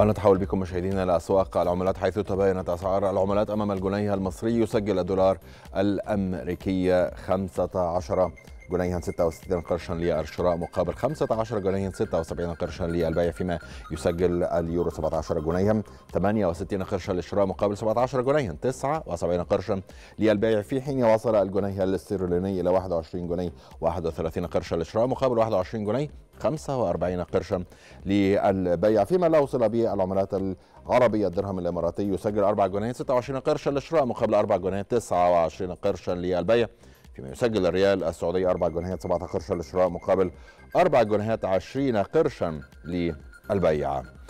ونتحول بكم مشاهدينا إلى أسواق العملات حيث تباينت أسعار العملات أمام الجنيه المصري يسجل الدولار الأمريكي 15 جنيها 66 قرشا للشراء مقابل 15 جنيها 76 قرشا للبيع فيما يسجل اليورو 17 جنيها 68 قرشا للشراء مقابل 17 جنيها 79 قرشا للبيع في حين وصل الجنيه الاسترليني إلى 21 جنيه 31 قرشا للشراء مقابل 21 جنيه 45 قرشا للبيع فيما لا وصل به العملات العربية الدرهم الإماراتي يسجل 4 جنيه 26 قرشا للشراء مقابل 4 جنيه 29 قرشا للبيع فيما يسجل الريال السعودي أربع جنيهات 17 قرشا للشراء مقابل أربع جنيهات 20 قرشا للبيع